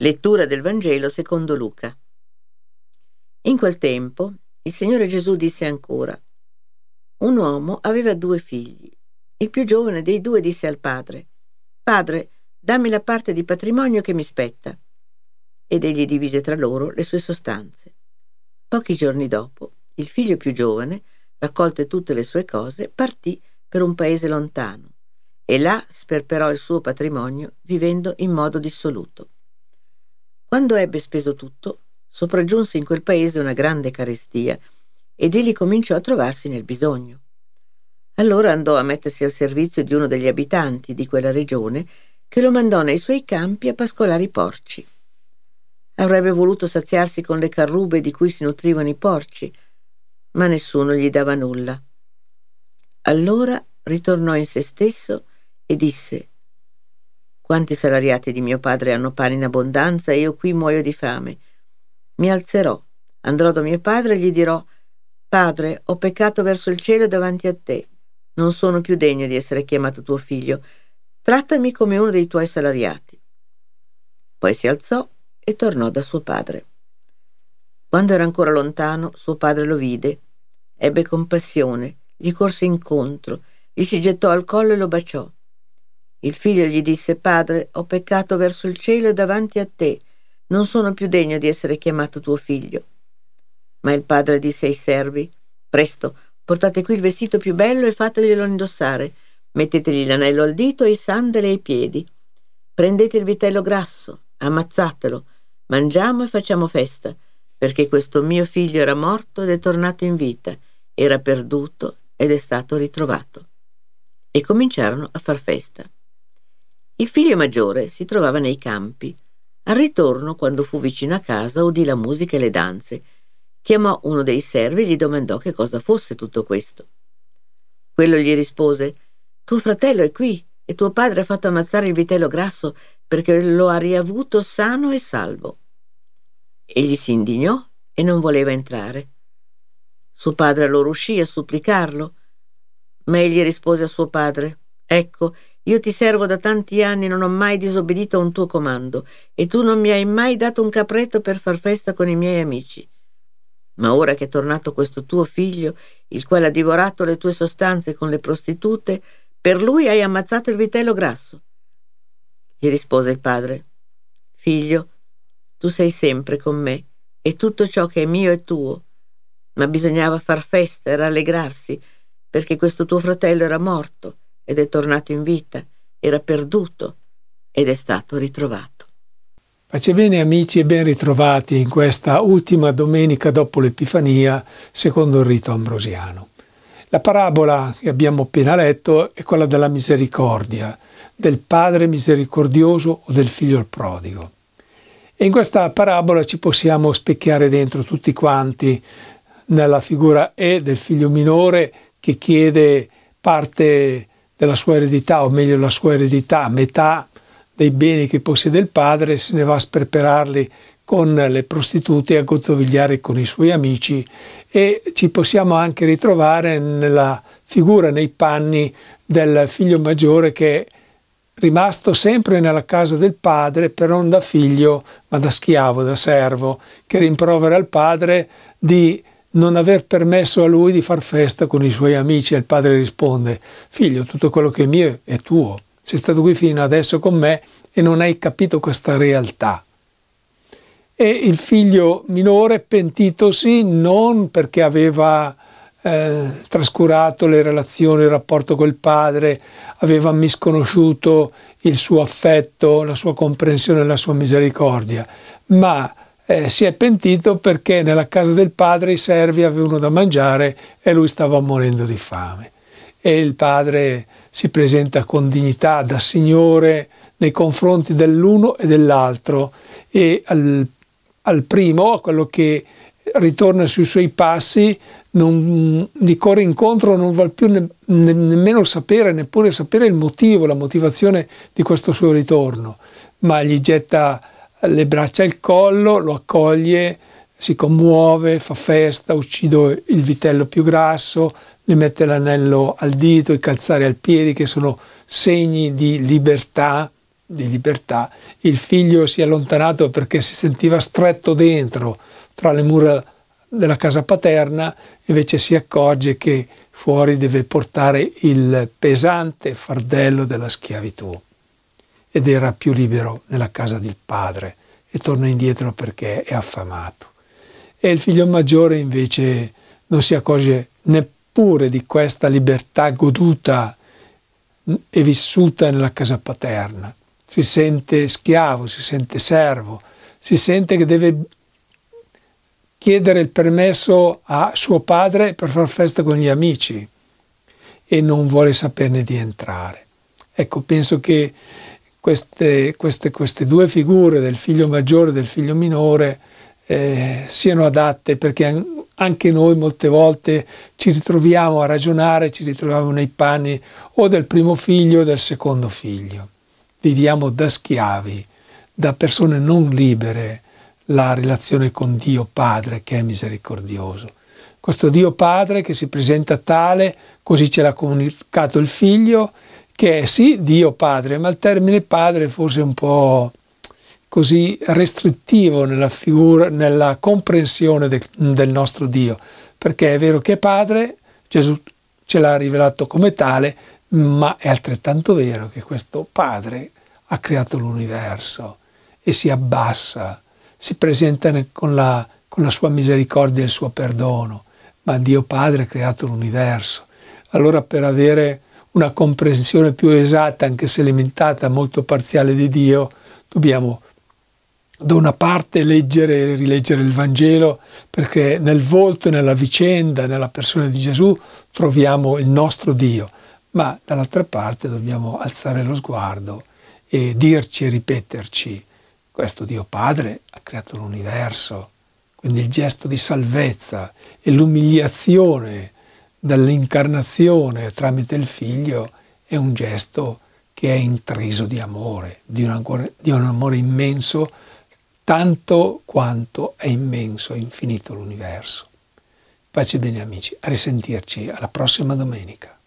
Lettura del Vangelo secondo Luca. In quel tempo il Signore Gesù disse ancora, un uomo aveva due figli. Il più giovane dei due disse al padre, Padre, dammi la parte di patrimonio che mi spetta. Ed egli divise tra loro le sue sostanze. Pochi giorni dopo, il figlio più giovane, raccolte tutte le sue cose, partì per un paese lontano e là sperperò il suo patrimonio vivendo in modo dissoluto. Quando ebbe speso tutto, sopraggiunse in quel paese una grande carestia ed egli cominciò a trovarsi nel bisogno. Allora andò a mettersi al servizio di uno degli abitanti di quella regione che lo mandò nei suoi campi a pascolare i porci. Avrebbe voluto saziarsi con le carrube di cui si nutrivano i porci, ma nessuno gli dava nulla. Allora ritornò in se stesso e disse quanti salariati di mio padre hanno pane in abbondanza e io qui muoio di fame. Mi alzerò, andrò da mio padre e gli dirò Padre, ho peccato verso il cielo davanti a te. Non sono più degno di essere chiamato tuo figlio. Trattami come uno dei tuoi salariati. Poi si alzò e tornò da suo padre. Quando era ancora lontano, suo padre lo vide, ebbe compassione, gli corse incontro, gli si gettò al collo e lo baciò. Il figlio gli disse, Padre, ho peccato verso il cielo e davanti a te, non sono più degno di essere chiamato tuo figlio. Ma il padre disse ai servi, Presto, portate qui il vestito più bello e fateglielo indossare, mettetegli l'anello al dito e i sandali ai piedi. Prendete il vitello grasso, ammazzatelo, mangiamo e facciamo festa, perché questo mio figlio era morto ed è tornato in vita, era perduto ed è stato ritrovato. E cominciarono a far festa. Il figlio maggiore si trovava nei campi. Al ritorno, quando fu vicino a casa, udì la musica e le danze. Chiamò uno dei servi e gli domandò che cosa fosse tutto questo. Quello gli rispose Tuo fratello è qui e tuo padre ha fatto ammazzare il vitello grasso perché lo ha riavuto sano e salvo. Egli si indignò e non voleva entrare. Suo padre allora uscì a supplicarlo, ma egli rispose a suo padre Ecco, io ti servo da tanti anni e non ho mai disobbedito a un tuo comando, e tu non mi hai mai dato un capretto per far festa con i miei amici. Ma ora che è tornato questo tuo figlio, il quale ha divorato le tue sostanze con le prostitute, per lui hai ammazzato il vitello grasso. Gli rispose il padre, Figlio, tu sei sempre con me, e tutto ciò che è mio è tuo. Ma bisognava far festa e rallegrarsi, perché questo tuo fratello era morto ed è tornato in vita, era perduto ed è stato ritrovato. Pace bene amici e ben ritrovati in questa ultima domenica dopo l'Epifania secondo il rito ambrosiano. La parabola che abbiamo appena letto è quella della misericordia, del padre misericordioso o del figlio il prodigo. E in questa parabola ci possiamo specchiare dentro tutti quanti nella figura E del figlio minore che chiede parte della sua eredità, o meglio la sua eredità, metà dei beni che possiede il padre, se ne va a sperperarli con le prostitute, a gottovigliare con i suoi amici e ci possiamo anche ritrovare nella figura, nei panni del figlio maggiore che è rimasto sempre nella casa del padre, però non da figlio, ma da schiavo, da servo, che rimprovera al padre di non aver permesso a lui di far festa con i suoi amici e il padre risponde figlio tutto quello che è mio è tuo sei stato qui fino adesso con me e non hai capito questa realtà e il figlio minore pentitosi non perché aveva eh, trascurato le relazioni il rapporto col padre aveva misconosciuto il suo affetto la sua comprensione la sua misericordia ma eh, si è pentito perché nella casa del padre i servi avevano da mangiare e lui stava morendo di fame. E il padre si presenta con dignità da signore nei confronti dell'uno e dell'altro e al, al primo, a quello che ritorna sui suoi passi, non, gli corre incontro, non vuole più ne, ne, nemmeno sapere, neppure sapere il motivo, la motivazione di questo suo ritorno, ma gli getta le braccia al collo, lo accoglie, si commuove, fa festa, uccido il vitello più grasso, le mette l'anello al dito, i calzari al piede, che sono segni di libertà, di libertà. Il figlio si è allontanato perché si sentiva stretto dentro, tra le mura della casa paterna, invece si accorge che fuori deve portare il pesante fardello della schiavitù ed era più libero nella casa del padre e torna indietro perché è affamato. E il figlio maggiore invece non si accorge neppure di questa libertà goduta e vissuta nella casa paterna. Si sente schiavo, si sente servo, si sente che deve chiedere il permesso a suo padre per far festa con gli amici e non vuole saperne di entrare. Ecco, penso che queste, queste, queste due figure del figlio maggiore e del figlio minore eh, siano adatte perché anche noi molte volte ci ritroviamo a ragionare, ci ritroviamo nei panni o del primo figlio o del secondo figlio. Viviamo da schiavi, da persone non libere la relazione con Dio Padre che è misericordioso. Questo Dio Padre che si presenta tale, così ce l'ha comunicato il Figlio che è sì Dio Padre, ma il termine padre forse è un po' così restrittivo nella, figura, nella comprensione del, del nostro Dio, perché è vero che è padre, Gesù ce l'ha rivelato come tale, ma è altrettanto vero che questo padre ha creato l'universo e si abbassa, si presenta con la, con la sua misericordia e il suo perdono, ma Dio Padre ha creato l'universo. Allora per avere una comprensione più esatta, anche se limitata, molto parziale di Dio, dobbiamo da una parte leggere e rileggere il Vangelo, perché nel volto, nella vicenda, nella persona di Gesù troviamo il nostro Dio, ma dall'altra parte dobbiamo alzare lo sguardo e dirci e ripeterci, questo Dio Padre ha creato l'universo, quindi il gesto di salvezza e l'umiliazione dall'incarnazione tramite il figlio è un gesto che è intriso di amore, di un amore, di un amore immenso, tanto quanto è immenso e infinito l'universo. Pace bene amici, a risentirci alla prossima domenica.